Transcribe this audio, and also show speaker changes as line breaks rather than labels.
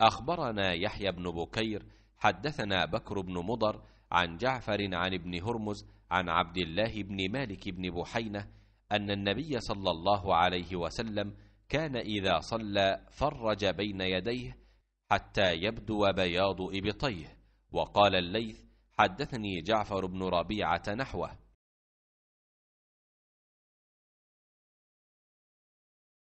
أخبرنا يحيى بن بكير حدثنا بكر بن مضر عن جعفر عن ابن هرمز عن عبد الله بن مالك بن بحينة أن النبي صلى الله عليه وسلم كان إذا صلى فرج بين يديه حتى يبدو بياض إبطيه وقال الليث حدثني جعفر بن ربيعة نحوه